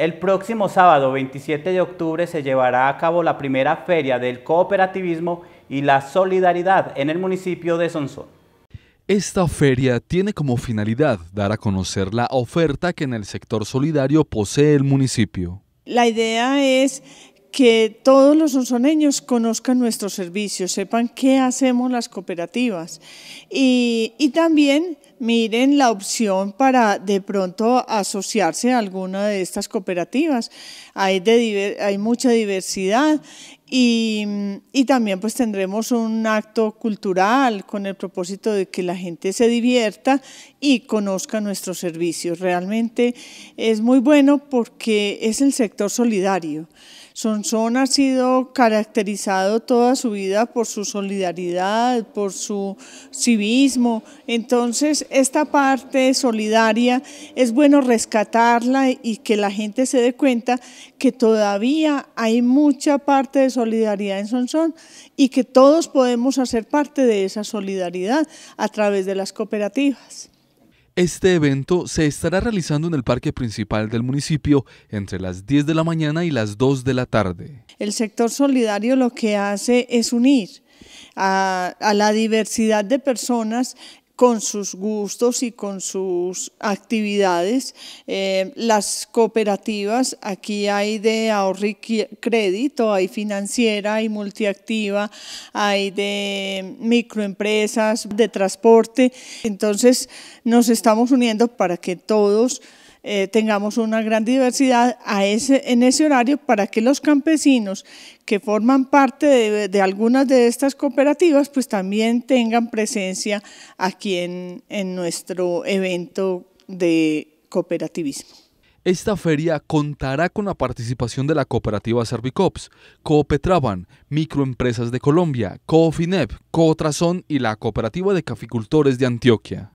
El próximo sábado 27 de octubre se llevará a cabo la primera feria del cooperativismo y la solidaridad en el municipio de Sonsón. Esta feria tiene como finalidad dar a conocer la oferta que en el sector solidario posee el municipio. La idea es que todos los sonsoneños conozcan nuestros servicios, sepan qué hacemos las cooperativas y, y también miren la opción para de pronto asociarse a alguna de estas cooperativas. Hay, mucha diversidad y, y, también pues tendremos un acto cultural con el propósito de que la gente se divierta y conozca nuestros servicios. Realmente es muy bueno porque es el sector solidario. Sonson ha sido caracterizado toda su vida por su solidaridad, por su civismo. Entonces, esta parte solidaria es bueno rescatarla y que la gente se dé cuenta que todavía hay mucha parte de solidaridad en Sonsón y que todos podemos hacer parte de esa solidaridad a través de las cooperativas. Este evento se estará realizando en el parque principal del municipio entre las 10 de la mañana y las 2 de la tarde. El sector solidario lo que hace es unir a, la diversidad de personas con sus gustos y con sus actividades. Eh, las cooperativas, aquí hay de ahorro y crédito, hay financiera, y multiactiva, hay de microempresas, de transporte. Entonces nos estamos uniendo para que todos eh, tengamos una gran diversidad en ese horario para que los campesinos que forman parte de, algunas de estas cooperativas pues también tengan presencia aquí en, en nuestro evento de cooperativismo. Esta feria contará con la participación de la cooperativa Servicops, Coopetraban, Microempresas de Colombia, Coofinep, Cootrazón y la Cooperativa de Caficultores de Antioquia.